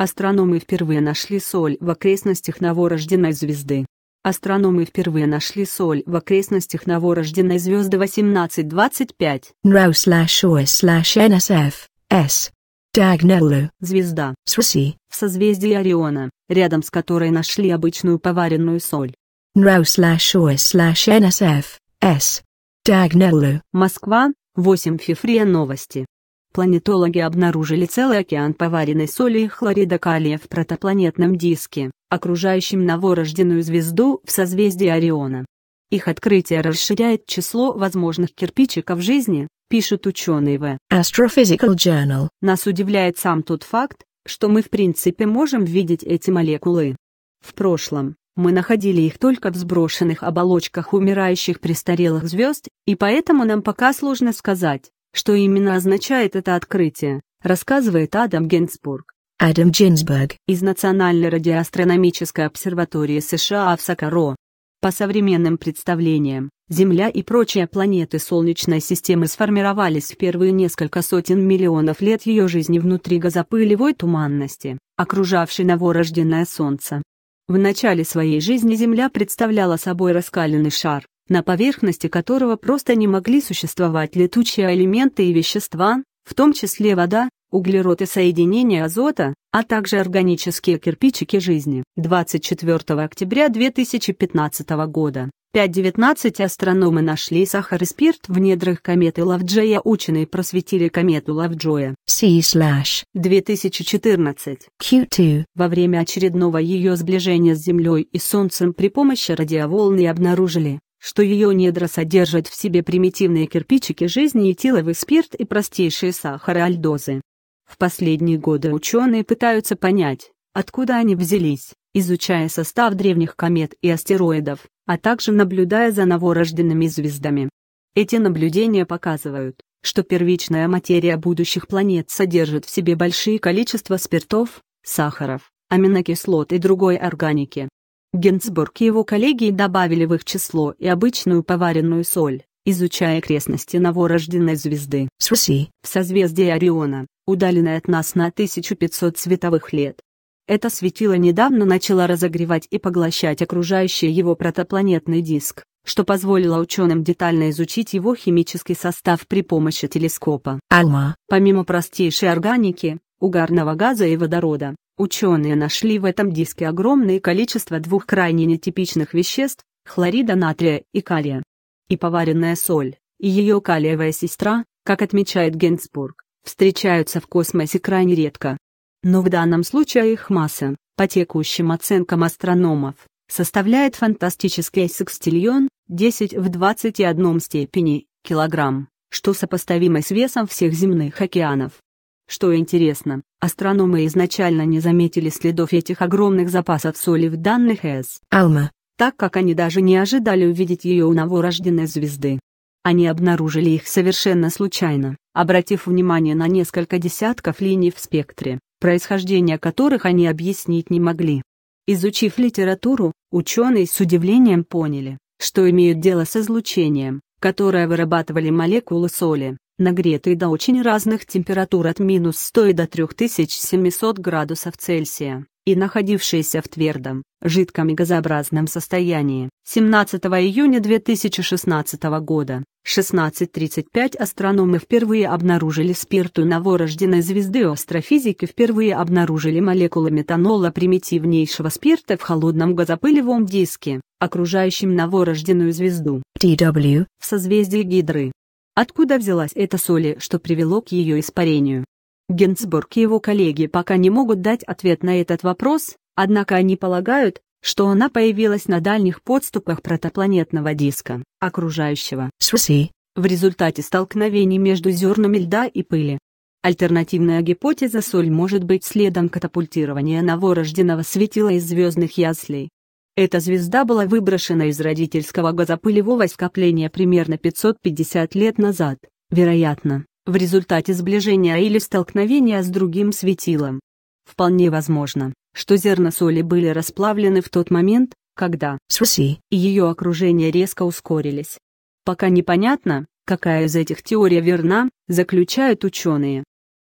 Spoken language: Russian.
Астрономы впервые нашли соль в окрестностях новорожденной звезды. Астрономы впервые нашли соль в окрестностях новорожденной звезды 1825. Now slash or slash Звезда. Сруси. В созвездии Ориона, рядом с которой нашли обычную поваренную соль. Now slash or slash Москва, 8 февраля новости планетологи обнаружили целый океан поваренной соли и хлорида калия в протопланетном диске, окружающем новорожденную звезду в созвездии Ориона. Их открытие расширяет число возможных кирпичиков жизни, пишут ученые в Astrophysical Journal. Нас удивляет сам тот факт, что мы в принципе можем видеть эти молекулы. В прошлом, мы находили их только в сброшенных оболочках умирающих престарелых звезд, и поэтому нам пока сложно сказать, что именно означает это открытие, рассказывает Адам Гинзбург. Адам Гинзбург из Национальной радиоастрономической обсерватории США в Сокаро. По современным представлениям, Земля и прочие планеты Солнечной системы сформировались в первые несколько сотен миллионов лет ее жизни внутри газопылевой туманности, окружавшей новорожденное Солнце. В начале своей жизни Земля представляла собой раскаленный шар, на поверхности которого просто не могли существовать летучие элементы и вещества, в том числе вода, углерод и соединение азота, а также органические кирпичики жизни. 24 октября 2015 года. 5.19 астрономы нашли сахар и спирт в недрах кометы Лавджоя. Ученые просветили комету Лавджоя. C/2014. Q2. Во время очередного ее сближения с Землей и Солнцем при помощи радиоволны обнаружили, что ее недра содержат в себе примитивные кирпичики жизни этиловый спирт и простейшие сахары альдозы. В последние годы ученые пытаются понять, откуда они взялись, изучая состав древних комет и астероидов, а также наблюдая за новорожденными звездами. Эти наблюдения показывают, что первичная материя будущих планет содержит в себе большие количества спиртов, сахаров, аминокислот и другой органики. Генцбург и его коллеги добавили в их число и обычную поваренную соль, изучая окрестности новорожденной звезды. Суси в созвездии Ориона, удаленной от нас на 1500 световых лет. Это светило недавно начало разогревать и поглощать окружающий его протопланетный диск, что позволило ученым детально изучить его химический состав при помощи телескопа. Алма. Помимо простейшей органики, угарного газа и водорода, Ученые нашли в этом диске огромное количество двух крайне нетипичных веществ – хлорида натрия и калия. И поваренная соль, и ее калиевая сестра, как отмечает Генцбург, встречаются в космосе крайне редко. Но в данном случае их масса, по текущим оценкам астрономов, составляет фантастический секстильон, 10 в 21 степени, килограмм, что сопоставимо с весом всех земных океанов. Что интересно, астрономы изначально не заметили следов этих огромных запасов соли в данных С. Алма, так как они даже не ожидали увидеть ее у новорожденной звезды. Они обнаружили их совершенно случайно, обратив внимание на несколько десятков линий в спектре, происхождение которых они объяснить не могли. Изучив литературу, ученые с удивлением поняли, что имеют дело с излучением, которое вырабатывали молекулы соли. Нагретый до очень разных температур от минус 100 до 3700 градусов Цельсия, и находившийся в твердом, жидком и газообразном состоянии. 17 июня 2016 года, 16.35 астрономы впервые обнаружили спирт у новорожденной звезды астрофизики впервые обнаружили молекулы метанола примитивнейшего спирта в холодном газопылевом диске, окружающем новорожденную звезду TW в созвездии Гидры. Откуда взялась эта соли, что привело к ее испарению? Гинцбург и его коллеги пока не могут дать ответ на этот вопрос, однако они полагают, что она появилась на дальних подступах протопланетного диска, окружающего Суси, в результате столкновений между зернами льда и пыли. Альтернативная гипотеза соль может быть следом катапультирования новорожденного светила из звездных яслей, эта звезда была выброшена из родительского газопылевого скопления примерно 550 лет назад, вероятно, в результате сближения или столкновения с другим светилом. Вполне возможно, что зерна соли были расплавлены в тот момент, когда Суси и ее окружение резко ускорились. Пока непонятно, какая из этих теорий верна, заключают ученые.